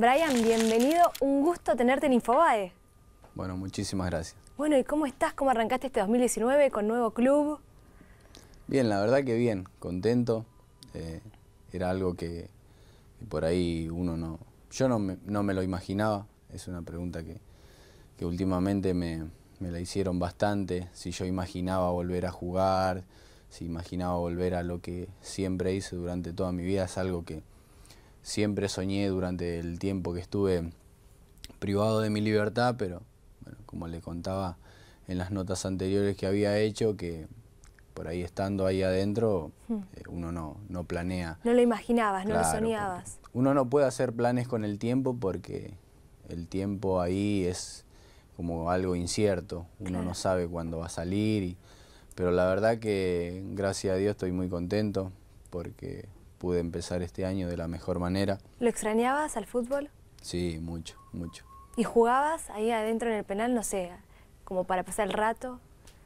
Brian, bienvenido. Un gusto tenerte en Infobae. Bueno, muchísimas gracias. Bueno, ¿y cómo estás? ¿Cómo arrancaste este 2019 con nuevo club? Bien, la verdad que bien, contento. Eh, era algo que, por ahí uno no... Yo no me, lo imaginaba, es una pregunta que, últimamente me, me, la hicieron bastante, si yo imaginaba volver a jugar, si imaginaba volver a lo que siempre hice durante toda mi vida, es algo que, siempre soñé durante el tiempo que estuve privado de mi libertad, pero como le contaba en las notas anteriores que había hecho, que por ahí estando ahí adentro, hmm. eh, uno no, planea. No lo imaginabas, no lo soñabas. Uno no puede hacer planes con el tiempo porque el tiempo ahí es como algo incierto, uno no sabe cuándo va a salir, pero la verdad que gracias a Dios estoy muy contento porque pude empezar este año de la mejor manera. ¿Lo extrañabas al fútbol? Sí, mucho, mucho. ¿Y jugabas ahí adentro en el penal, no sé, como para pasar el rato?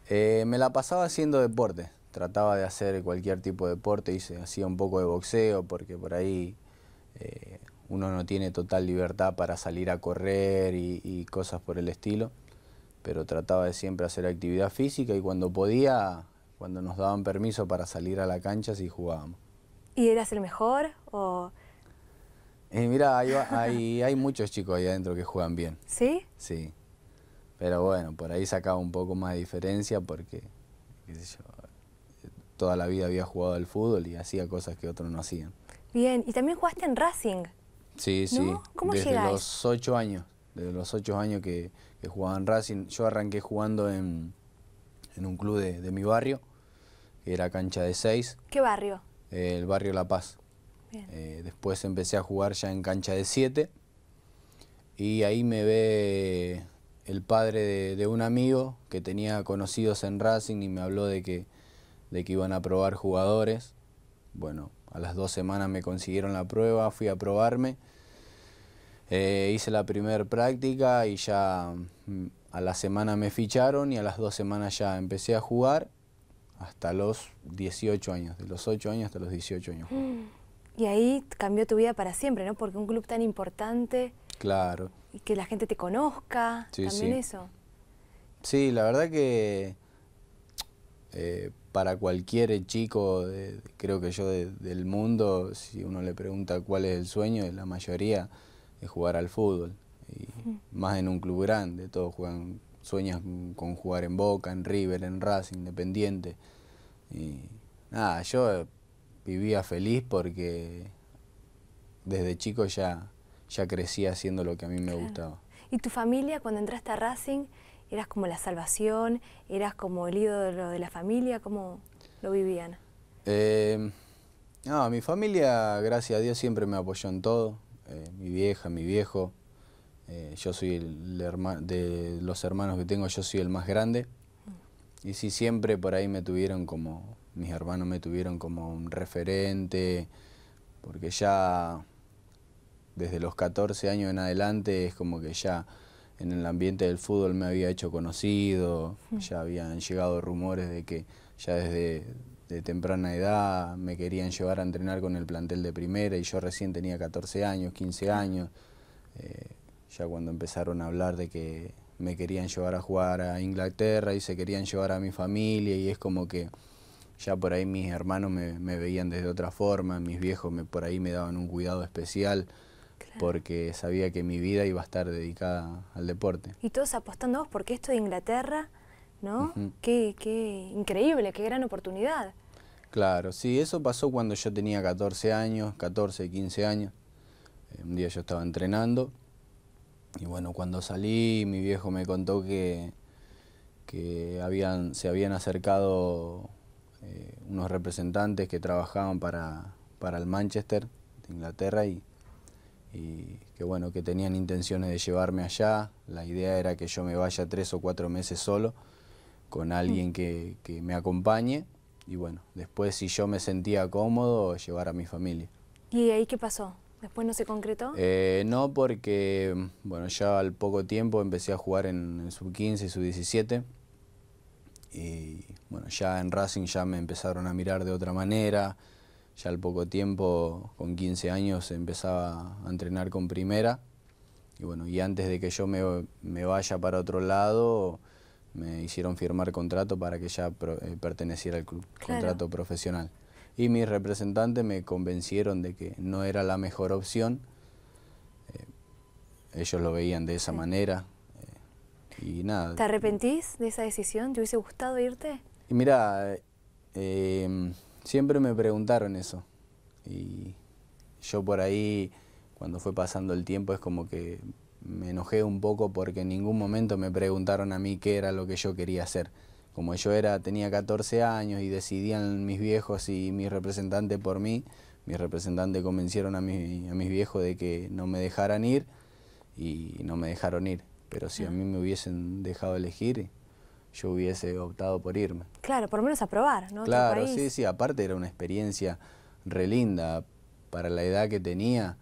Eh, me la pasaba haciendo deporte. Trataba de hacer cualquier tipo de deporte, hice, hacía un poco de boxeo porque por ahí eh, uno no tiene total libertad para salir a correr y, y cosas por el estilo, pero trataba de siempre hacer actividad física y cuando podía, cuando nos daban permiso para salir a la cancha, sí jugábamos. ¿Y eras el mejor? O... mira, hay, hay, muchos chicos ahí adentro que juegan bien. ¿Sí? Sí. Pero bueno, por ahí sacaba un poco más de diferencia porque, toda la vida había jugado al fútbol y hacía cosas que otros no hacían. Bien, y también jugaste en Racing. Sí, sí. ¿Cómo Desde los ocho años, desde los ocho años que, jugaba en Racing. Yo arranqué jugando en, en un club de mi barrio, que era cancha de seis. ¿Qué barrio? el barrio La Paz. Eh, después empecé a jugar ya en cancha de 7 y ahí me ve el padre de, un amigo que tenía conocidos en Racing y me habló de que, de que iban a probar jugadores. Bueno, a las dos semanas me consiguieron la prueba, fui a probarme. Eh, hice la primera práctica y ya mm, a la semana me ficharon y a las dos semanas ya empecé a jugar hasta los 18 años, de los 8 años hasta los 18 años. Mm. Y ahí cambió tu vida para siempre, ¿no? Porque un club tan importante. Claro. Y que la gente te conozca, también eso. Sí, la verdad que eh, para cualquier chico, creo que yo del mundo, si uno le pregunta cuál es el sueño, la mayoría es jugar al fútbol. Y Más en un club grande, todos juegan sueñas con jugar en Boca, en River, en Racing, Independiente. Y nada, yo vivía feliz porque desde chico ya, ya crecía haciendo lo que a mí me gustaba. ¿Y tu familia cuando entraste a Racing eras como la salvación, eras como el ídolo de la familia? ¿Cómo lo vivían? Eh, no, mi familia, gracias a Dios, siempre me apoyó en todo. Eh, mi vieja, mi viejo. Eh, yo soy el, hermano de los hermanos que tengo, yo soy el más grande. Y sí, siempre por ahí me tuvieron como, mis hermanos me tuvieron como un referente, porque ya desde los 14 años en adelante es como que ya en el ambiente del fútbol me había hecho conocido, hmm. ya habían llegado rumores de que ya desde de temprana edad me querían llevar a entrenar con el plantel de primera y yo recién tenía 14 años, 15 años. Eh, ya cuando empezaron a hablar de que me querían llevar a jugar a Inglaterra y se querían llevar a mi familia y es como que ya por ahí mis hermanos me, veían desde otra forma, mis viejos por ahí me daban un cuidado especial porque sabía que mi vida iba a estar dedicada al deporte. Y todos apostando vos porque esto de Inglaterra, ¿no? qué, qué increíble, qué gran oportunidad. Claro, sí, eso pasó cuando yo tenía 14 años, 14, 15 años. Eh, un día yo estaba entrenando y bueno, cuando salí, mi viejo me contó que, habían, se habían acercado eh, unos representantes que trabajaban para, el Manchester de Inglaterra y, que bueno, que tenían intenciones de llevarme allá. La idea era que yo me vaya tres o cuatro meses solo con mm. alguien que, me acompañe y bueno, después si yo me sentía cómodo, llevar a mi familia. ¿Y ahí qué pasó? ¿Después no se concretó? Eh, no, porque bueno, ya al poco tiempo empecé a jugar en, sub-15 y sub-17. Y bueno, ya en Racing ya me empezaron a mirar de otra manera. Ya al poco tiempo, con 15 años, empezaba a entrenar con primera. Y bueno, y antes de que yo me, vaya para otro lado, me hicieron firmar contrato para que ya eh, perteneciera al club, contrato profesional y mis representantes me convencieron de que no era la mejor opción. Eh, ellos lo veían de esa manera eh, y nada. ¿Te arrepentís de esa decisión? ¿Te hubiese gustado irte? mira, em, siempre me preguntaron eso y yo por ahí cuando fue pasando el tiempo es como que me enojé un poco porque en ningún momento me preguntaron a mí qué era lo que yo quería hacer como yo era, tenía 14 años y decidían mis viejos y mi representante por mí, mis representantes convencieron a, mi, a mis viejos de que no me dejaran ir y no me dejaron ir. Pero si a mí me hubiesen dejado elegir, yo hubiese optado por irme. Claro, por lo menos a probar, ¿no? Claro, sí, sí, aparte era una experiencia relinda para la edad que tenía.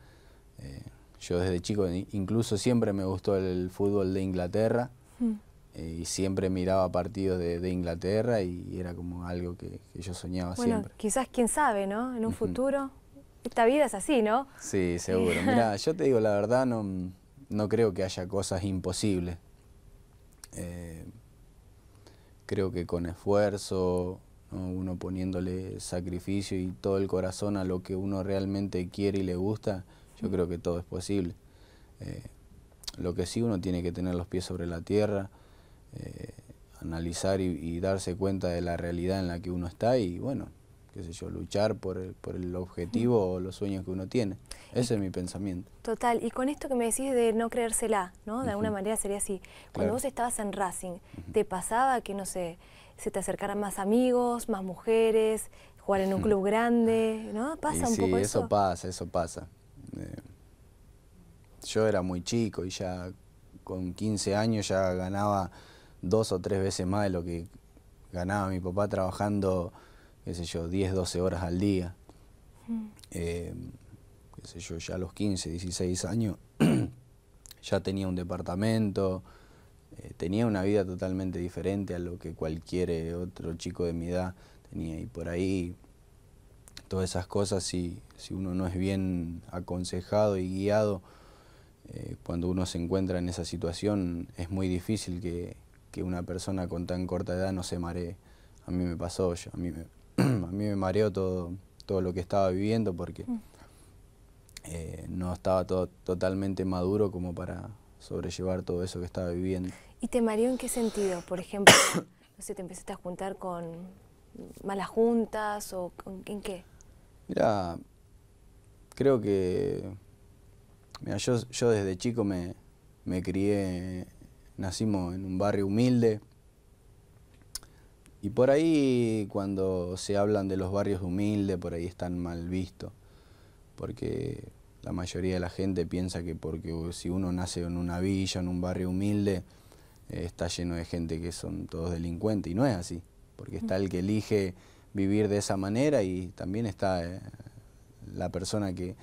Eh, yo desde chico incluso siempre me gustó el fútbol de Inglaterra. Mm. Eh, y siempre miraba partidos de, Inglaterra y era como algo que, yo soñaba bueno, Quizás, quién sabe, ¿no? En un futuro. Esta vida es así, ¿no? Sí, seguro. Mira, yo te digo la verdad, no, creo que haya cosas imposibles. Eh, creo que con esfuerzo, uno poniéndole sacrificio y todo el corazón a lo que uno realmente quiere y le gusta, yo creo que todo es posible. Eh, lo que sí uno tiene que tener los pies sobre la tierra, eh, analizar y, darse cuenta de la realidad en la que uno está y bueno, qué sé yo, luchar por el, por el objetivo o los sueños que uno tiene. Ese es mi pensamiento. Total, y con esto que me decís de no creérsela, ¿no? De alguna manera sería así. Cuando vos estabas en Racing, ¿te pasaba que, no sé, se te acercaran más amigos, más mujeres, jugar en un club grande, ¿no? ¿Pasa un poco eso? Sí, eso pasa, eso pasa. Eh, yo era muy chico y ya con 15 años ya ganaba dos o tres veces más de lo que ganaba mi papá trabajando, qué sé yo, 10, 12 horas al día. Mm. Eh, qué sé yo, ya a los 15, 16 años, ya tenía un departamento, eh, tenía una vida totalmente diferente a lo que cualquier eh, otro chico de mi edad tenía. Y por ahí, todas esas cosas, si, si uno no es bien aconsejado y guiado, cuando uno se encuentra en esa situación, es muy difícil que, que una persona con tan corta edad no se maree. A mí me pasó, yo, a, mí me, a mí me mareó todo, todo lo que estaba viviendo porque mm. eh, no estaba todo, totalmente maduro como para sobrellevar todo eso que estaba viviendo. ¿Y te mareó en qué sentido? Por ejemplo, no sé, te empezaste a juntar con malas juntas o con, en qué? Mira, creo que... Mira, yo, yo desde chico me, me crié nacimos en un barrio humilde. Y por ahí cuando se hablan de los barrios humildes, por ahí están mal vistos, porque la mayoría de la gente piensa que porque si uno nace en una villa, en un barrio humilde, eh, está lleno de gente que son todos delincuentes, y no es así, porque está el que elige vivir de esa manera y también está eh, la persona que,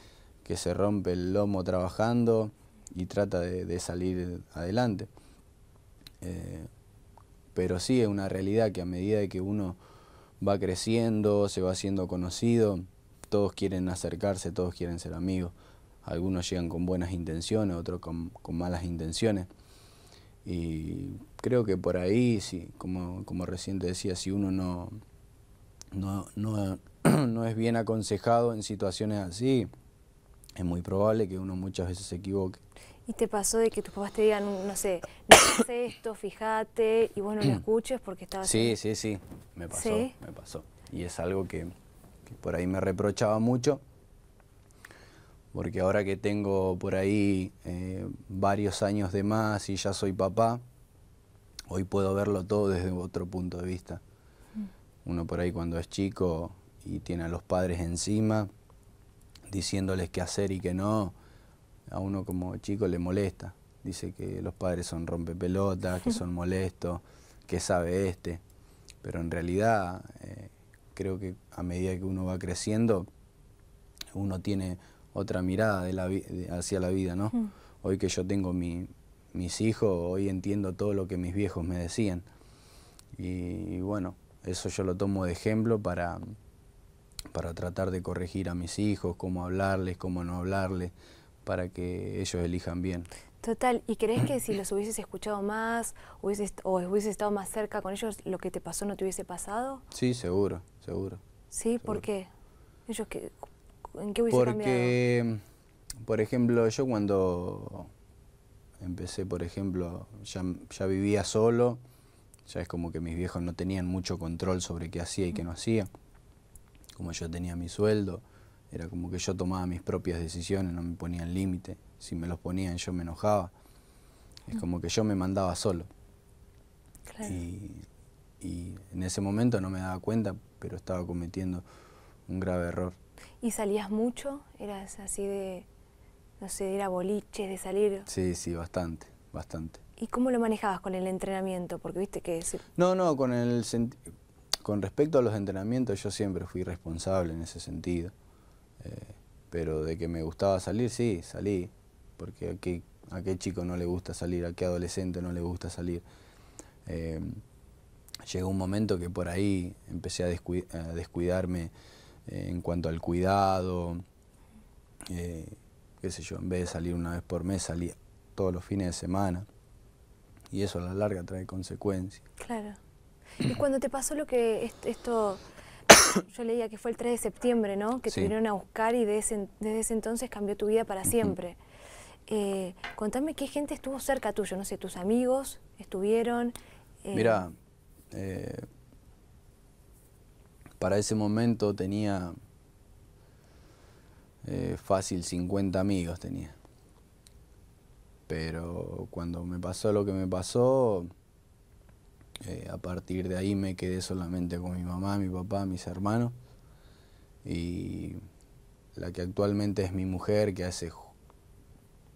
se rompe el lomo trabajando y trata de salir adelante. Eh, pero sí es una realidad que a medida de que uno va creciendo, se va haciendo conocido, todos quieren acercarse, todos quieren ser amigos. Algunos llegan con buenas intenciones, otros con, malas intenciones. Y creo que por ahí, como, como recién decía, si uno no, no, no, no es bien aconsejado en situaciones así, es muy probable que uno muchas veces se equivoque. ¿Y te pasó de que tus papás te digan, no sé, no hagas esto, fíjate, y vos no lo escuches porque estaba Sí, sí, sí, me pasó, me pasó. Y es algo que, por ahí me reprochaba mucho, porque ahora que tengo por ahí eh, varios años de más y ya soy papá, hoy puedo verlo todo desde otro punto de vista. Mm. Uno por ahí cuando es chico y tiene a los padres encima, diciéndoles qué hacer y qué no, a uno como chico le molesta. Dice que los padres son rompepelotas, que son molestos, que sabe este. Pero en realidad eh, creo que a medida que uno va creciendo, uno tiene otra mirada de la hacia la vida, ¿no? Mm. Hoy que yo tengo mis hijos, hoy entiendo todo lo que mis viejos me decían. Y, bueno, eso yo lo tomo de ejemplo para, para tratar de corregir a mis hijos, cómo hablarles, cómo no hablarles para que ellos elijan bien. Total, ¿y crees que si los hubieses escuchado más hubieses, o hubieses estado más cerca con ellos, lo que te pasó no te hubiese pasado? Sí, seguro, seguro. ¿Sí? ¿Por qué? ¿Ellos qué, ¿En qué hubiese Porque, mm, por ejemplo, yo cuando empecé, por ejemplo, ya vivía solo, ya es como que mis viejos no tenían mucho control sobre qué hacía y qué no hacía, como yo tenía mi sueldo era como que yo tomaba mis propias decisiones, no me ponían límite. Si me los ponían yo me enojaba. Es como que yo me mandaba solo. Claro. Y, en ese momento no me daba cuenta, pero estaba cometiendo un grave error. ¿Y salías mucho? ¿Eras así de, no sé, de ir a boliches, de salir? Sí, sí, bastante, bastante. ¿Y cómo lo manejabas con el entrenamiento? Porque viste que... No, no, con, el con respecto a los entrenamientos yo siempre fui responsable en ese sentido pero de que me gustaba salir, sí, salí, porque a qué, a qué chico no le gusta salir, a qué adolescente no le gusta salir. Em, llegó un momento que por ahí empecé a, descuidarme eh, en cuanto al cuidado, eh, qué sé yo, en vez de salir una vez por mes, salía todos los fines de semana. Y eso a la larga trae consecuencias. Claro. Y cuando te pasó lo que esto yo leía que fue el 3 de septiembre, ¿no? Que te vinieron a buscar y desde, ese, entonces cambió tu vida para siempre. Eh, contame qué gente estuvo cerca tuyo, no sé, tus amigos estuvieron. Eh. Mira, eh, para ese momento tenía fácil 50 amigos tenía. Pero cuando me pasó lo que me pasó, eh, a partir de ahí me quedé solamente con mi mamá, mi papá, mis hermanos y la que actualmente es mi mujer, que hace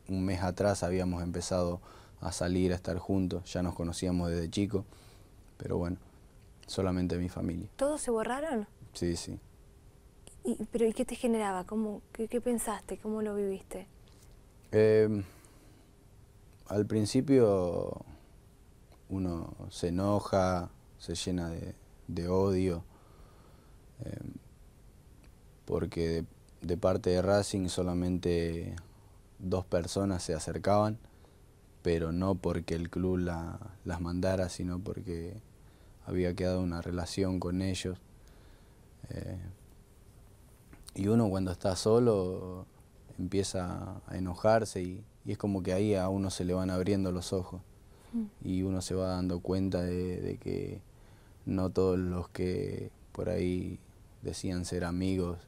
un mes atrás habíamos empezado a salir, a estar juntos, ya nos conocíamos desde chico, pero bueno, solamente mi familia. ¿Todos se borraron? Sí, sí. ¿Pero y qué te generaba? ¿Cómo, qué, qué pensaste? ¿Cómo lo viviste? Em, al principio uno se enoja, se llena de, odio, em, porque de, parte de Racing solamente dos personas se acercaban, pero no porque el club las mandara, sino porque había quedado una relación con ellos. Eh, y uno cuando está solo empieza a enojarse y es como que ahí a uno se le van abriendo los ojos y uno se va dando cuenta de, que no todos los que por ahí decían ser amigos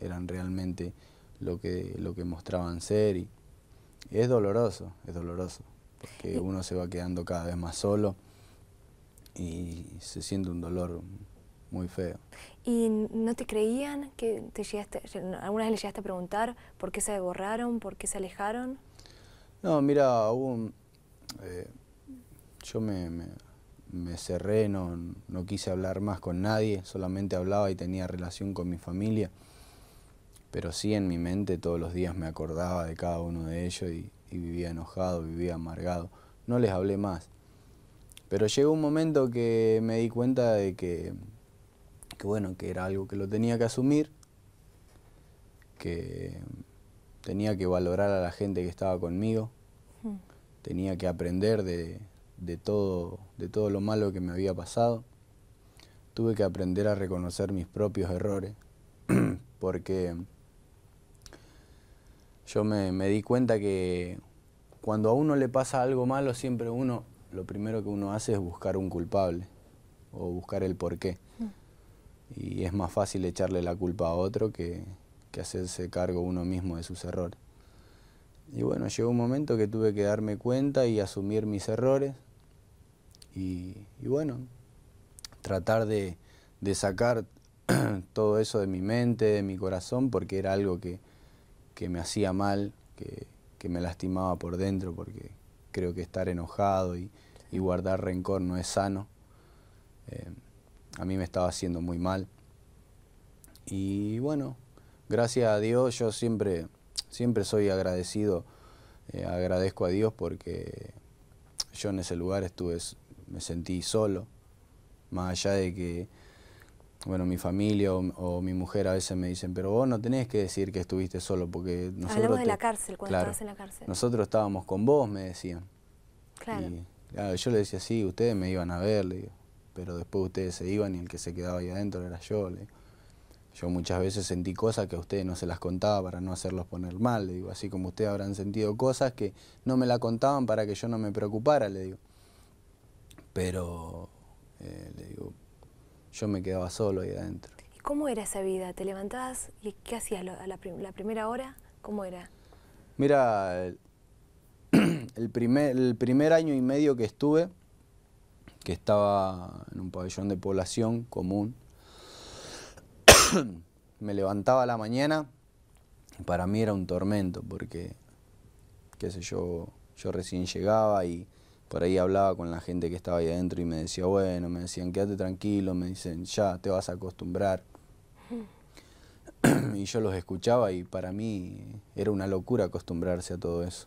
eran realmente lo que, lo que mostraban ser y es doloroso, es doloroso, porque uno se va quedando cada vez más solo y se siente un dolor muy feo. ¿Y no te creían que te llegaste, alguna vez le llegaste a preguntar por qué se borraron, por qué se alejaron? No, mira, hubo un, eh, yo me, cerré, no, no, quise hablar más con nadie, solamente hablaba y tenía relación con mi familia, pero sí en mi mente todos los días me acordaba de cada uno de ellos y, vivía enojado, vivía amargado, no les hablé más. Pero llegó un momento que me di cuenta de que, que bueno, que era algo que lo tenía que asumir, que tenía que valorar a la gente que estaba conmigo, mm. tenía que aprender de, de todo, de todo lo malo que me había pasado. Tuve que aprender a reconocer mis propios errores, porque yo me, di cuenta que cuando a uno le pasa algo malo, siempre uno, lo primero que uno hace es buscar un culpable o buscar el porqué. Mm. Y es más fácil echarle la culpa a otro que, que hacerse cargo uno mismo de sus errores. Y bueno, llegó un momento que tuve que darme cuenta y asumir mis errores, y, bueno, tratar de, sacar todo eso de mi mente, de mi corazón, porque era algo que, me hacía mal, que, me lastimaba por dentro, porque creo que estar enojado y, guardar rencor no es sano. Eh, a mí me estaba haciendo muy mal. Y bueno, gracias a Dios, yo siempre, siempre soy agradecido, eh, agradezco a Dios porque yo en ese lugar estuve me sentí solo, más allá de que, bueno, mi familia o, mi mujer a veces me dicen, pero vos no tenés que decir que estuviste solo, porque nosotros... Hablamos de la cárcel, cuando en la cárcel. Nosotros estábamos con vos, me decían. Claro. yo le decía, sí, ustedes me iban a ver, pero después ustedes se iban y el que se quedaba ahí adentro era yo, le Yo muchas veces sentí cosas que a ustedes no se las contaba para no hacerlos poner mal, le digo, así como ustedes habrán sentido cosas que no me la contaban para que yo no me preocupara, le digo pero eh, le digo, yo me quedaba solo ahí adentro. ¿Y cómo era esa vida? ¿Te levantabas y qué hacías a la, primera hora? ¿Cómo era? Mira, el, primer, el primer año y medio que estuve, que estaba en un pabellón de población común, me levantaba a la mañana y para mí era un tormento porque, qué sé yo, yo recién llegaba y por ahí hablaba con la gente que estaba ahí adentro y me decía, bueno, me decían, quédate tranquilo, me dicen, ya, te vas a acostumbrar. y yo los escuchaba y para mí era una locura acostumbrarse a todo eso.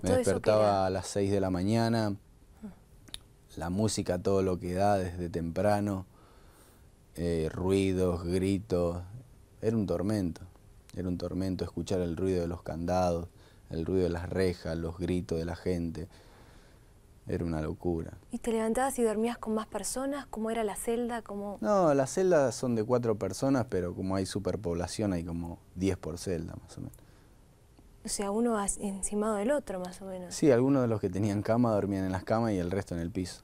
me despertaba a las 6 de la mañana, la música, todo lo que da desde temprano, eh, ruidos, gritos, era un tormento, era un tormento escuchar el ruido de los candados, el ruido de las rejas, los gritos de la gente. Era una locura. ¿Y te levantabas y dormías con más personas? ¿Cómo era la celda? ¿Cómo... No, las celdas son de cuatro personas, pero como hay superpoblación hay como diez por celda más o menos. O sea, uno encima del otro más o menos. Sí, algunos de los que tenían cama dormían en las camas y el resto en el piso.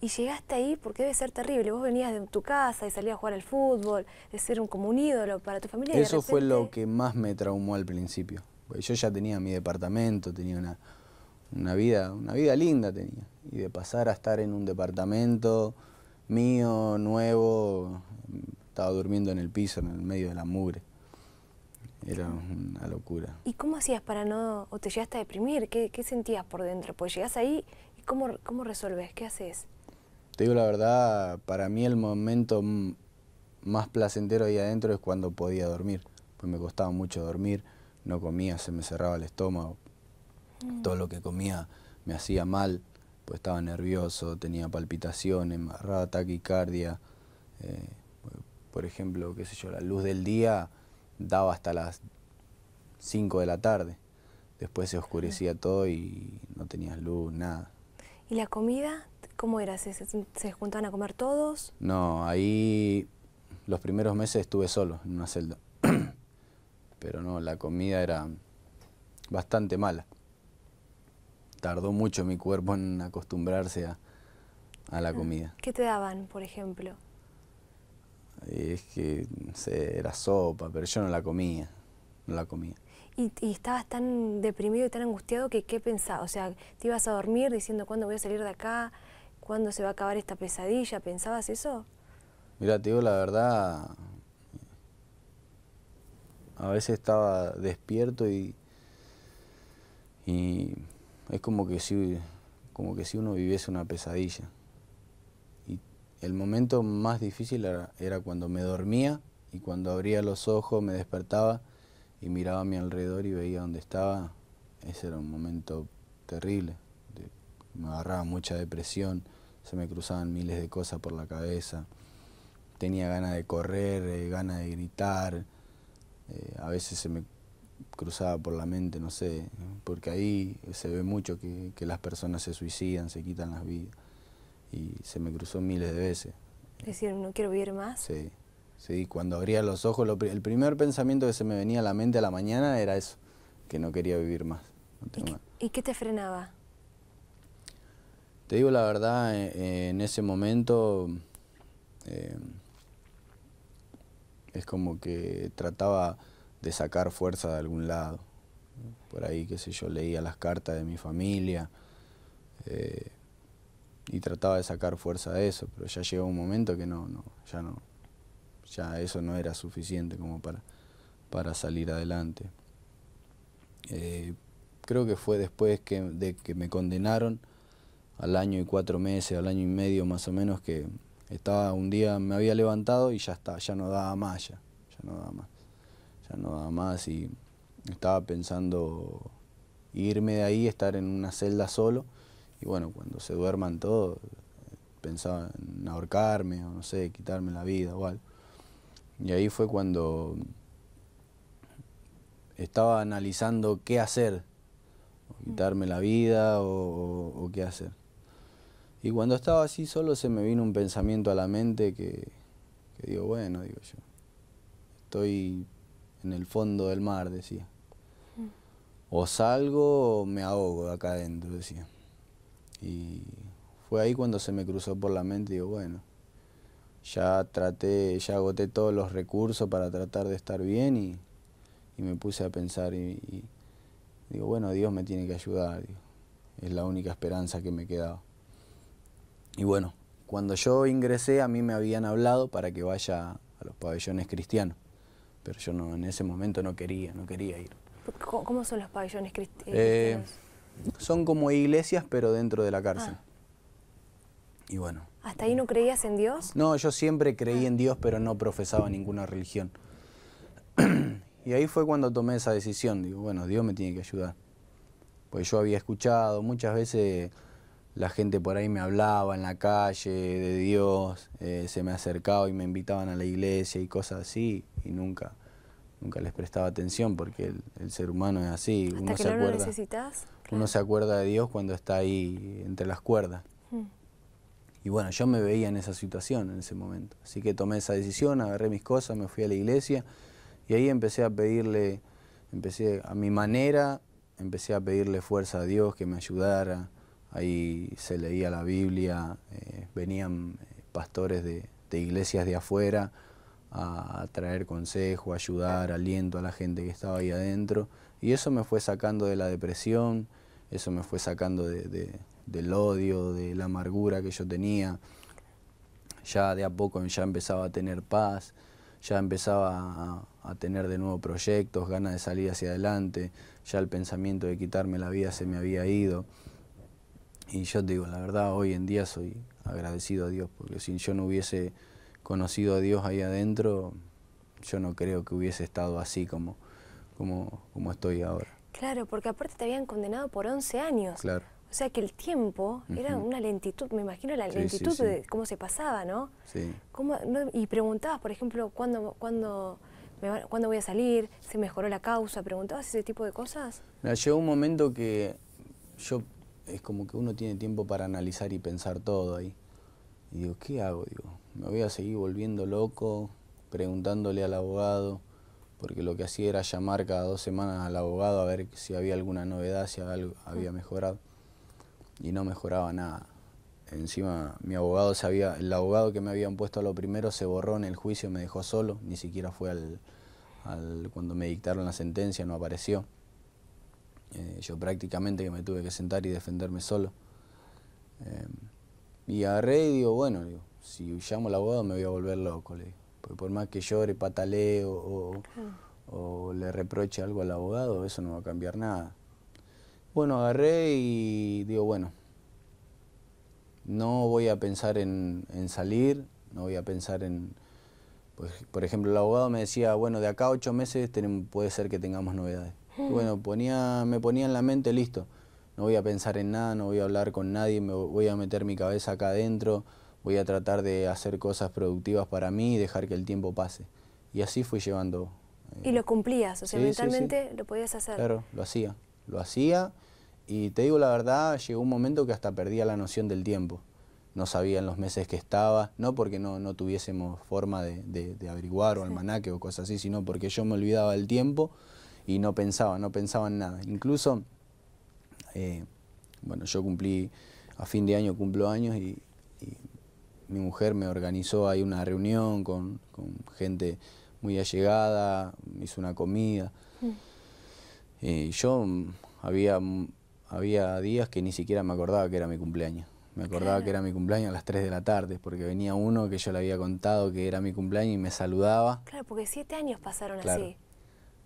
Y llegaste ahí porque debe ser terrible. Vos venías de tu casa y salías a jugar al fútbol, de ser un, como un ídolo para tu familia. Eso fue lo que más me traumó al principio. Yo ya tenía mi departamento, tenía una, una vida, una vida linda tenía. Y de pasar a estar en un departamento mío, nuevo, estaba durmiendo en el piso, en el medio de la mugre. Era una locura. ¿Y cómo hacías para no, o te llegaste a deprimir? ¿Qué, sentías por dentro? Pues llegás ahí y cómo, cómo resolves, ¿qué haces? Te digo la verdad, para mí el momento más placentero ahí adentro es cuando podía dormir, pues me costaba mucho dormir, no comía, se me cerraba el estómago. Todo lo que comía me hacía mal, pues estaba nervioso, tenía palpitaciones, embarrada, taquicardia. Eh, por ejemplo, qué sé yo, la luz del día daba hasta las 5 de la tarde. Después se oscurecía todo y no tenías luz, nada. ¿Y la comida? ¿Cómo era? ¿Se, se juntaban a comer todos? No, ahí los primeros meses estuve solo en una celda. Pero no, la comida era bastante mala tardó mucho mi cuerpo en acostumbrarse a, la mm. comida. ¿Qué te daban, por ejemplo? Es que era sopa, pero yo no la comía, no la comía. Y, estabas tan deprimido y tan angustiado que qué pensabas, o sea, te ibas a dormir diciendo cuándo voy a salir de acá, cuándo se va a acabar esta pesadilla, ¿pensabas eso? Mira, te digo la verdad, a veces estaba despierto y, y es como que si, como que si uno viviese una pesadilla. Y el momento más difícil era, cuando me dormía y cuando abría los ojos me despertaba y miraba a mi alrededor y veía dónde estaba. Ese era un momento terrible. Me agarraba mucha depresión, se me cruzaban miles de cosas por la cabeza. Tenía ganas de correr, gana eh, ganas de gritar. Eh, a veces se me cruzaba por la mente, no sé, porque ahí se ve mucho que, las personas se suicidan, se quitan las vidas, y se me cruzó miles de veces. Es decir, no quiero vivir más. Sí, sí, cuando abría los ojos, el primer pensamiento que se me venía a la mente a la mañana era eso, que no quería vivir más. ¿Y, qué, te frenaba? Te digo la verdad, e, en ese momento em, es como que trataba de sacar fuerza de algún lado. Por ahí, qué sé yo, leía las cartas de mi familia eh, y trataba de sacar fuerza de eso, pero ya llegó un momento que no, no, ya no, ya eso no era suficiente como para, para salir adelante. Eh, creo que fue después que, de que me condenaron al año y cuatro meses, al año y medio más o menos, que estaba un día, me había levantado y ya está, ya no daba más, ya, ya no daba más nada más y estaba pensando irme de ahí, estar en una celda solo. Y bueno, cuando se duerman todos, pensaba en ahorcarme o no sé, quitarme la vida o algo. Y ahí fue cuando estaba analizando qué hacer, quitarme la vida o, qué hacer. Y cuando estaba así solo se me vino un pensamiento a la mente que, que digo, bueno, digo yo, estoy en el fondo del mar, decía. Mm. O salgo o me ahogo acá adentro, decía. Y fue ahí cuando se me cruzó por la mente, digo, bueno, ya traté, ya agoté todos los recursos para tratar de estar bien y, me puse a pensar y, digo, bueno, Dios me tiene que ayudar, es la única esperanza que me quedaba. Y bueno, cuando yo ingresé a mí me habían hablado para que vaya a los pabellones cristianos pero yo no, en ese momento no quería, no quería ir. ¿Cómo son los pabellones eh, eh, cristianos? son como iglesias, pero dentro de la cárcel. Ah. Y bueno. ¿Hasta ahí no creías en Dios? No, yo siempre creí ah. en Dios, pero no profesaba ninguna religión. y ahí fue cuando tomé esa decisión. Digo, bueno, Dios me tiene que ayudar. Porque yo había escuchado muchas veces la gente por ahí me hablaba en la calle de Dios, eh, se me acercaba y me invitaban a la iglesia y cosas así, y nunca, nunca les prestaba atención porque el, ser humano es así. uno se no acuerda, lo necesitas. Uno se acuerda de Dios cuando está ahí entre las cuerdas. Mm. Y bueno, yo me veía en esa situación en ese momento. Así que tomé esa decisión, agarré mis cosas, me fui a la iglesia y ahí empecé a pedirle, empecé a mi manera, empecé a pedirle fuerza a Dios que me ayudara, ahí se leía la Biblia, eh, venían eh, pastores de, iglesias de afuera a, traer consejo, a ayudar, aliento a la gente que estaba ahí adentro. Y eso me fue sacando de la depresión, eso me fue sacando del odio, de la amargura que yo tenía. Ya de a poco ya empezaba a tener paz, ya empezaba a, a tener de nuevo proyectos, ganas de salir hacia adelante, ya el pensamiento de quitarme la vida se me había ido. Y yo te digo, la verdad, hoy en día soy agradecido a Dios, porque si yo no hubiese conocido a Dios ahí adentro, yo no creo que hubiese estado así como, como, como estoy ahora. Claro, porque aparte te habían condenado por 11 años. Claro. O sea que el tiempo era una lentitud, me imagino la lentitud de cómo se pasaba, ¿no? Sí. y preguntabas, por ejemplo, ¿cuándo, cuándo, me, voy a salir? ¿Se mejoró la causa? ¿Preguntabas ese tipo de cosas? llegó un momento que yo es como que uno tiene tiempo para analizar y pensar todo ahí. Y digo, ¿qué hago? Digo, me voy a seguir volviendo loco, preguntándole al abogado, porque lo que hacía era llamar cada dos semanas al abogado a ver si había alguna novedad, si algo había mejorado. Y no mejoraba nada. Encima mi abogado sabía, el abogado que me habían puesto a lo primero se borró en el juicio, me dejó solo, ni siquiera fue al, al cuando me dictaron la sentencia, no apareció. Eh, yo prácticamente que me tuve que sentar y defenderme solo. Eh, y agarré y digo, bueno, si llamo al abogado me voy a volver loco, le digo. Porque por más que llore, patalee o, le reproche algo al abogado, eso no va a cambiar nada. Bueno, agarré y digo, bueno, no voy a pensar en, salir, no voy a pensar en... Pues, por ejemplo, el abogado me decía, bueno, de acá a ocho meses puede ser que tengamos novedades bueno, me ponía en la mente, listo, no voy a pensar en nada, no voy a hablar con nadie, me voy a meter mi cabeza acá adentro, voy a tratar de hacer cosas productivas para mí y dejar que el tiempo pase. Y así fui llevando. Eh, y lo cumplías, o sea, mentalmente lo podías hacer. Claro, lo hacía, lo hacía y te digo la verdad, llegó un momento que hasta perdía la noción del tiempo. No sabía en los meses que estaba, no porque no, tuviésemos forma de, averiguar o almanaque o cosas así, sino porque yo me olvidaba del tiempo y no pensaba, no pensaba en nada. Incluso, eh, bueno, yo cumplí, a fin de año cumplo años y, mi mujer me organizó ahí una reunión con, gente muy allegada, hizo una comida. Mm. Eh, yo mm, había, mm, había días que ni siquiera me acordaba que era mi cumpleaños. Me acordaba que era mi cumpleaños a las 3 de la tarde, porque venía uno que yo le había contado que era mi cumpleaños y me saludaba. Claro, porque siete años pasaron así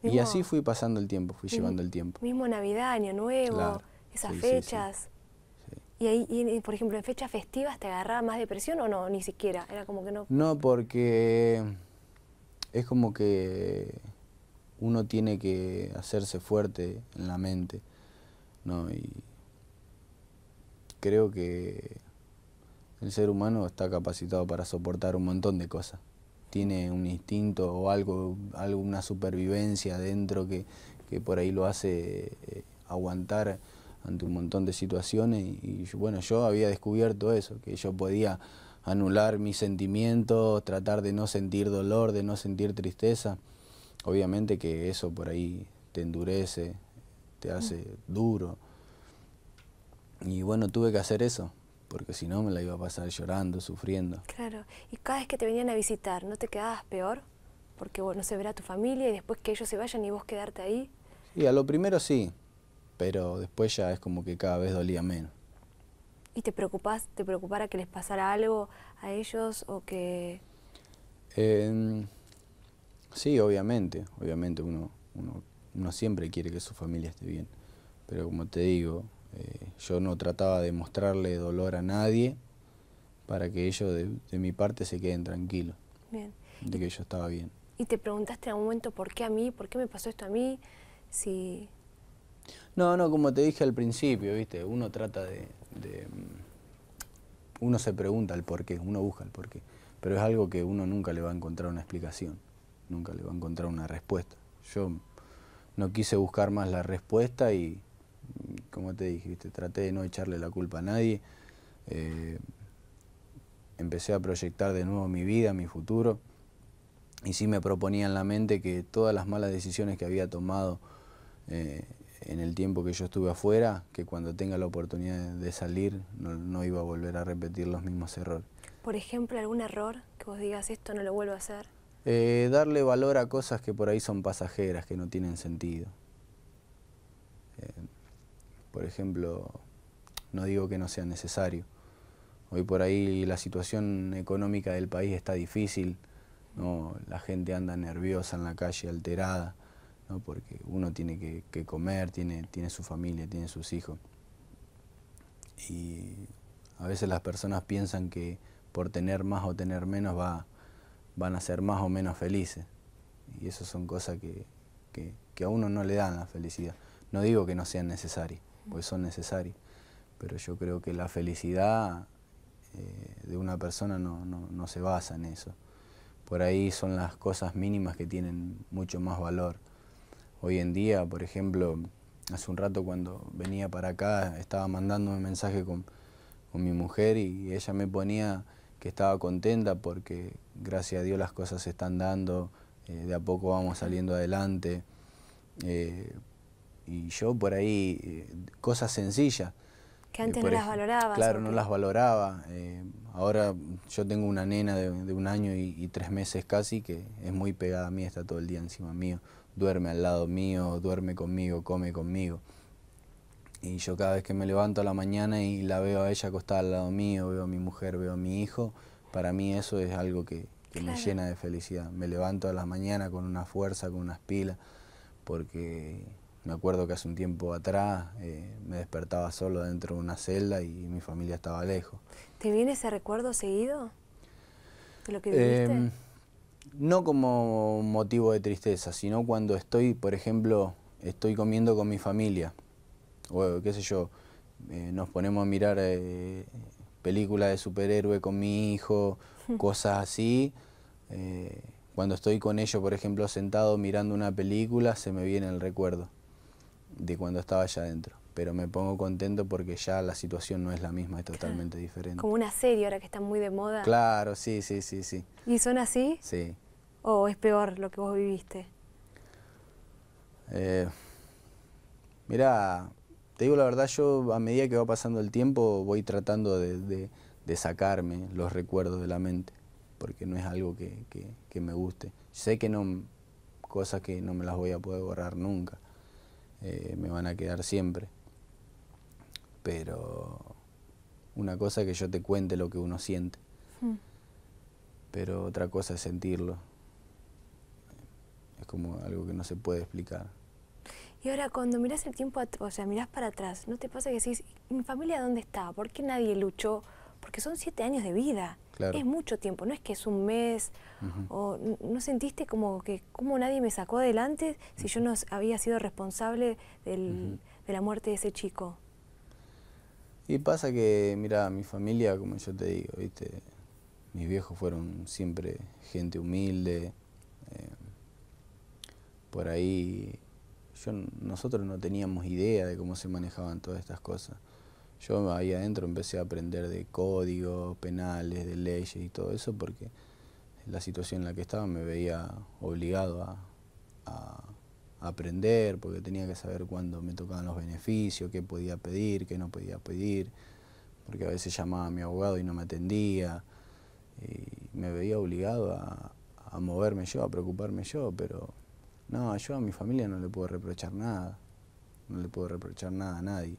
y así fui pasando el tiempo, fui llevando el tiempo. Mismo Navidad, Año Nuevo, esas fechas. Y ahí, por ejemplo, en fechas festivas te agarraba más depresión o no, ni siquiera, era como que no. No, porque es como que uno tiene que hacerse fuerte en la mente, ¿no? Y creo que el ser humano está capacitado para soportar un montón de cosas tiene un instinto o algo, alguna supervivencia dentro que, por ahí lo hace eh, aguantar ante un montón de situaciones y, bueno, yo había descubierto eso, que yo podía anular mis sentimientos, tratar de no sentir dolor, de no sentir tristeza. Obviamente que eso por ahí te endurece, te hace duro. Y bueno, tuve que hacer eso, porque si no me la iba a pasar llorando, sufriendo. Claro, y cada vez que te venían a visitar, ¿no te quedabas peor? Porque no se verá tu familia y después que ellos se vayan y vos quedarte ahí. Sí, a lo primero sí, pero después ya es como que cada vez dolía menos. ¿Y te preocupás, te preocupara que les pasara algo a ellos o que...? Em, sí, obviamente, obviamente uno, uno, uno siempre quiere que su familia esté bien, pero como te digo, eh, yo no trataba de mostrarle dolor a nadie para que ellos de, mi parte se queden tranquilos. Bien. De que yo estaba bien. ¿Y te preguntaste en algún momento por qué a mí? ¿Por qué me pasó esto a mí? Si... No, no, como te dije al principio, ¿viste? Uno trata de, de mm, uno se pregunta el por qué, uno busca el por qué, pero es algo que uno nunca le va a encontrar una explicación, nunca le va a encontrar una respuesta. Yo no quise buscar más la respuesta y, como te dijiste? traté de no echarle la culpa a nadie. Eh, empecé a proyectar de nuevo mi vida, mi futuro. Y sí me proponía en la mente que todas las malas decisiones que había tomado eh, en el tiempo que yo estuve afuera, que cuando tenga la oportunidad de salir no, iba a volver a repetir los mismos errores. Por ejemplo, algún error que vos digas esto no lo vuelvo a hacer. Eh, darle valor a cosas que por ahí son pasajeras, que no tienen sentido por ejemplo, no digo que no sea necesario. Hoy por ahí la situación económica del país está difícil, ¿no? la gente anda nerviosa en la calle, alterada, porque uno tiene que, comer, tiene, tiene su familia, tiene sus hijos. Y a veces las personas piensan que por tener más o tener menos va, van a ser más o menos felices. Y eso son cosas que, que a uno no le dan la felicidad. No digo que no sean necesarias pues son necesarios. Pero yo creo que la felicidad eh, de una persona no, se basa en eso. Por ahí son las cosas mínimas que tienen mucho más valor. Hoy en día, por ejemplo, hace un rato cuando venía para acá, estaba mandando un mensaje con, mi mujer y ella me ponía que estaba contenta porque gracias a Dios las cosas se están dando, eh, de a poco vamos saliendo adelante. Eh, y yo por ahí, eh, cosas sencillas. Que eh, antes no las valoraba. Claro, no las valoraba. ahora yo tengo una nena de, un año y, tres meses casi que es muy pegada a mí, está todo el día encima mío, duerme al lado mío, duerme conmigo, come conmigo. Y yo cada vez que me levanto a la mañana y la veo a ella acostada al lado mío, veo a mi mujer, veo a mi hijo, para mí eso es algo que, me llena de felicidad. Me levanto a la mañana con una fuerza, con unas pilas, porque me acuerdo que hace un tiempo atrás eh, me despertaba solo dentro de una celda y mi familia estaba lejos. ¿Te viene ese recuerdo seguido em, no como motivo de tristeza, sino cuando estoy, por ejemplo, estoy comiendo con mi familia, o qué sé yo, eh, nos ponemos a mirar eh, películas de superhéroe con mi hijo, hmm. cosas así cuando estoy con ellos, por ejemplo, sentado mirando una película, se me viene el recuerdo de cuando estaba allá adentro. Pero me pongo contento porque ya la situación no es la misma, es totalmente diferente. Como una serie ahora que está muy de moda. Claro, sí, sí, sí, sí. ¿Y son así? Sí. ¿O es peor lo que vos viviste? Eh, mira, te digo la verdad, yo a medida que va pasando el tiempo voy tratando de, sacarme los recuerdos de la mente, porque no es algo que, que me guste. Sé que no, cosas que no me las voy a poder borrar nunca, eh, me van a quedar siempre. Pero una cosa es que yo te cuente lo que uno siente, hmm. pero otra cosa es sentirlo. Es como algo que no se puede explicar. Y ahora cuando miras el tiempo, o sea, mirás para atrás, ¿no te pasa que decís, mi familia dónde está? ¿Por qué nadie luchó? porque son siete años de vida. Es mucho tiempo, no es que es un mes, o no sentiste como que como nadie me sacó adelante si yo no había sido responsable del, de la muerte de ese chico. Y pasa que, mira, mi familia, como yo te digo, mis viejos fueron siempre gente humilde. Eh, por ahí yo, nosotros no teníamos idea de cómo se manejaban todas estas cosas. Yo ahí adentro empecé a aprender de códigos, penales, de leyes y todo eso porque la situación en la que estaba me veía obligado a, aprender, porque tenía que saber cuándo me tocaban los beneficios, qué podía pedir, qué no podía pedir, porque a veces llamaba a mi abogado y no me atendía, y me veía obligado a, a moverme yo, a preocuparme yo, pero no, yo a mi familia no le puedo reprochar nada, no le puedo reprochar nada a nadie.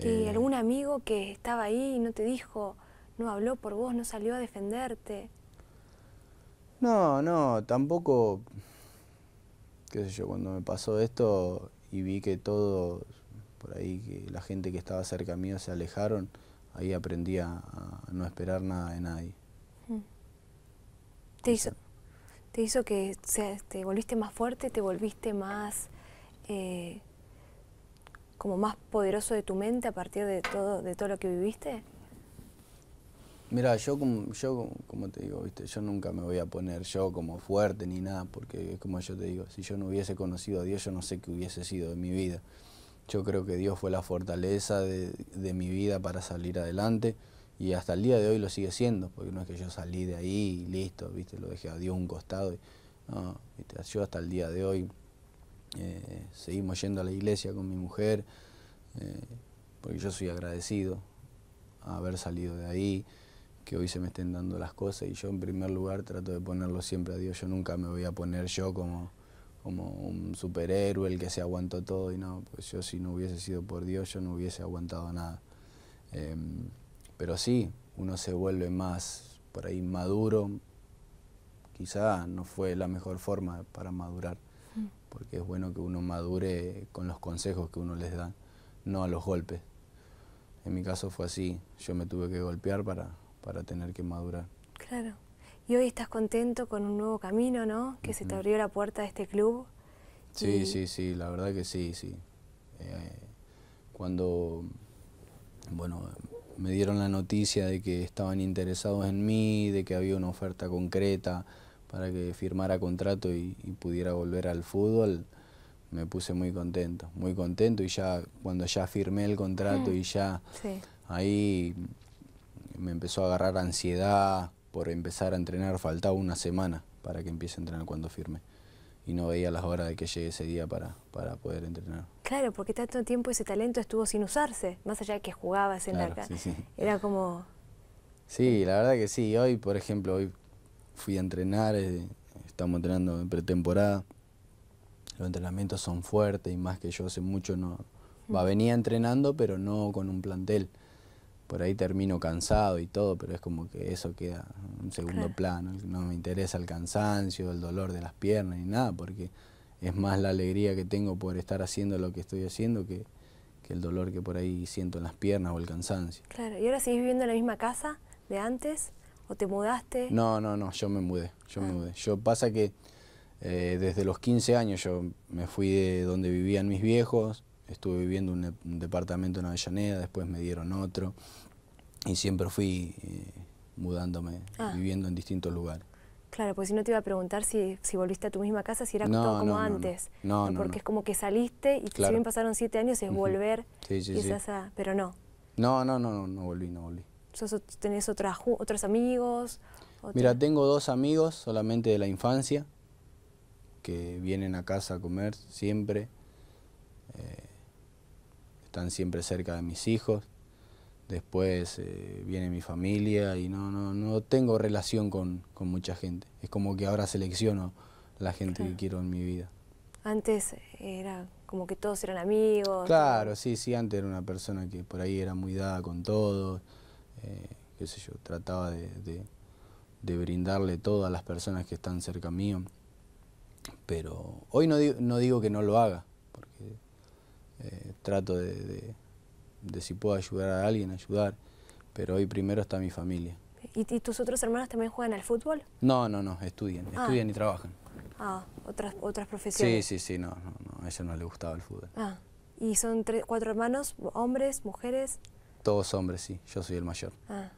¿Y eh, algún amigo que estaba ahí no te dijo, no habló por vos, no salió a defenderte? No, no, tampoco, qué sé yo, cuando me pasó esto y vi que todo, por ahí, que la gente que estaba cerca mío se alejaron, ahí aprendí a, no esperar nada de nadie. Mm. ¿Te hizo, te hizo que te volviste más fuerte, te volviste más eh, como más poderoso de tu mente a partir de todo, de todo lo que viviste? Mira, yo como, yo como te digo, viste, yo nunca me voy a poner yo como fuerte ni nada, porque es como yo te digo, si yo no hubiese conocido a Dios, yo no sé qué hubiese sido de mi vida. Yo creo que Dios fue la fortaleza de, mi vida para salir adelante y hasta el día de hoy lo sigue siendo, porque no es que yo salí de ahí y listo, viste, lo dejé a Dios un costado. Y, no, yo hasta el día de hoy eh, seguimos yendo a la iglesia con mi mujer, eh, porque yo soy agradecido a haber salido de ahí, que hoy se me estén dando las cosas y yo en primer lugar trato de ponerlo siempre a Dios. Yo nunca me voy a poner yo como, como un superhéroe, el que se aguantó todo y no, pues yo si no hubiese sido por Dios yo no hubiese aguantado nada. Em, pero sí, uno se vuelve más por ahí maduro, quizá no fue la mejor forma para madurar porque es bueno que uno madure con los consejos que uno les da, no a los golpes. En mi caso fue así, yo me tuve que golpear para, tener que madurar. Claro. Y hoy estás contento con un nuevo camino, ¿no? Que se te abrió la puerta de este club. Sí, sí, sí, la verdad que sí, sí. Eh, cuando, bueno, me dieron la noticia de que estaban interesados en mí, de que había una oferta concreta, para que firmara contrato y, pudiera volver al fútbol, me puse muy contento, muy contento y ya cuando ya firmé el contrato y mm. ya ahí me empezó a agarrar ansiedad por empezar a entrenar, faltaba una semana para que empiece a entrenar cuando firme y no veía las horas de que llegue ese día para, para poder entrenar. Claro, porque tanto tiempo ese talento estuvo sin usarse, más allá de que jugabas en la Era como... Sí, la verdad que sí. Hoy, por ejemplo, hoy fui a entrenar, eh, estamos entrenando en pretemporada. Los entrenamientos son fuertes y más que yo hace mucho no. Va, venía entrenando, pero no con un plantel. Por ahí termino cansado y todo, pero es como que eso queda en segundo plano. No me interesa el cansancio, el dolor de las piernas ni nada, porque es más la alegría que tengo por estar haciendo lo que estoy haciendo que, que el dolor que por ahí siento en las piernas o el cansancio. Claro, ¿y ahora sigues viviendo en la misma casa de antes? o te mudaste? No, no, no, yo me mudé, yo me ah. mudé. Yo pasa que eh, desde los 15 años yo me fui de donde vivían mis viejos, estuve viviendo un, departamento en Avellaneda, después me dieron otro y siempre fui eh, mudándome, ah. viviendo en distintos lugares. Claro, pues si no te iba a preguntar si, volviste a tu misma casa, si era como antes. No, no, Porque es como que saliste y que si bien pasaron siete años es volver quizás Pero no. No, no, no, no, no volví, no volví. ¿Tenés otros amigos? Mira, tengo dos amigos solamente de la infancia que vienen a casa a comer siempre. Eh, están siempre cerca de mis hijos. Después eh, viene mi familia y no, no, no tengo relación con, mucha gente. Es como que ahora selecciono la gente que quiero en mi vida. Antes eh, era como que todos eran amigos. Claro, sí, sí, antes era una persona que por ahí era muy dada con todos eh, qué sé yo, trataba de, brindarle todo a las personas que están cerca mío. Pero hoy no, digo, no digo que no lo haga, porque eh, trato de, de, si puedo ayudar a alguien, ayudar, pero hoy primero está mi familia. ¿Y, tus otros hermanos también juegan al fútbol? No, no, no, estudian, ah. estudian y trabajan. Ah, otras, otras profesiones. Sí, sí, sí, no, no, a ella no le gustaba el fútbol. Ah, ¿y son cuatro hermanos, hombres, mujeres? todos hombres, sí, yo soy el mayor. Ah.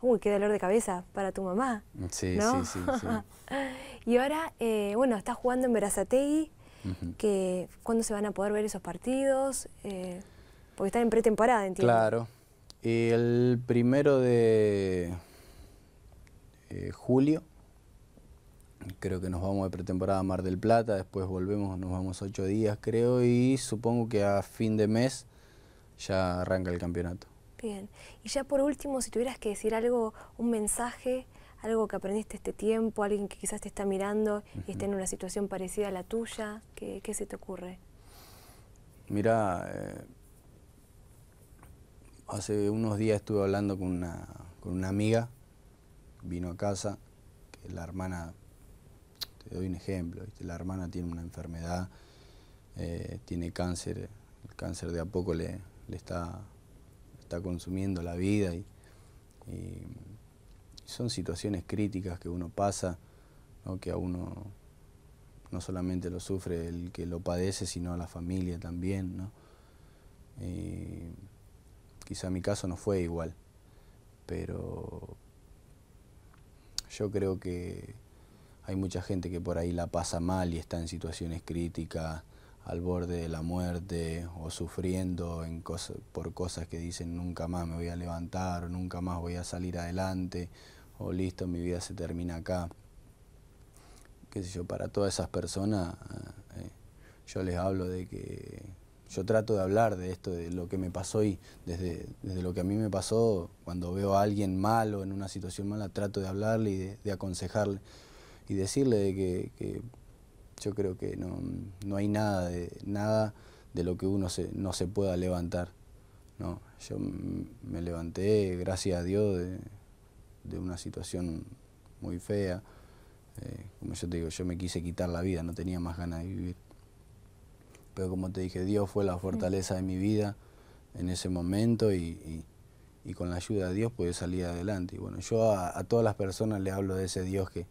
Uy, qué dolor de cabeza para tu mamá. Sí, sí, sí, y ahora, eh, bueno, estás jugando en Verazategui, que, ¿cuándo se van a poder ver esos partidos? Eh, porque están en pretemporada, entiendo. Claro. El primero de eh, julio, creo que nos vamos de pretemporada a Mar del Plata, después volvemos, nos vamos ocho días creo, y supongo que a fin de mes ya arranca el campeonato. Bien. Y ya por último, si tuvieras que decir algo, un mensaje, algo que aprendiste este tiempo, alguien que quizás te está mirando y está en una situación parecida a la tuya, ¿qué, se te ocurre? Mira, eh, hace unos días estuve hablando con una, amiga, vino a casa, la hermana, te doy un ejemplo, la hermana tiene una enfermedad, eh, tiene cáncer, el cáncer de a poco le, le está está consumiendo la vida y, son situaciones críticas que uno pasa, ¿no? que a uno no solamente lo sufre el que lo padece, sino a la familia también. ¿no? quizá mi caso no fue igual, pero yo creo que hay mucha gente que por ahí la pasa mal y está en situaciones críticas al borde de la muerte o sufriendo en por cosas que dicen nunca más me voy a levantar nunca más voy a salir adelante o listo, mi vida se termina acá. Qué sé yo, para todas esas personas eh, eh, yo les hablo de que yo trato de hablar de esto, de lo que me pasó y desde, lo que a mí me pasó, cuando veo a alguien malo en una situación mala, trato de hablarle y de, aconsejarle y decirle que, que, yo creo que no, hay nada de, nada de lo que uno se, no se pueda levantar. ¿no? Yo me levanté, gracias a Dios, de, una situación muy fea. Eh, como yo te digo, yo me quise quitar la vida, no tenía más ganas de vivir. Pero como te dije, Dios fue la fortaleza de mi vida en ese momento y, con la ayuda de Dios pude salir adelante. Y bueno, yo a, todas las personas le hablo de ese Dios que,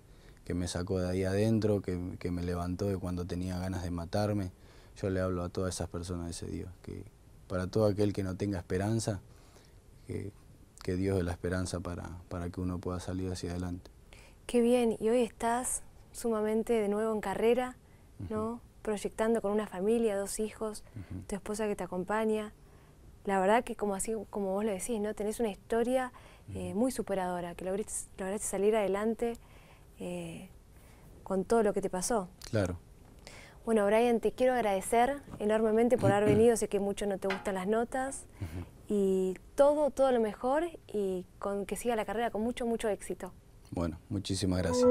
que me sacó de ahí adentro, que, me levantó de cuando tenía ganas de matarme. Yo le hablo a todas esas personas de ese Dios, que para todo aquel que no tenga esperanza, que, Dios es la esperanza para, para que uno pueda salir hacia adelante. Qué bien, y hoy estás sumamente de nuevo en carrera, ¿no? Proyectando con una familia, dos hijos, tu esposa que te acompaña. La verdad que como así como vos lo decís, ¿no? Tenés una historia eh, muy superadora, que lograste salir adelante eh, con todo lo que te pasó. Claro. Bueno, Brian, te quiero agradecer enormemente por haber venido. Sé que mucho no te gustan las notas. Y todo, todo lo mejor y con que siga la carrera con mucho, mucho éxito. Bueno, muchísimas gracias.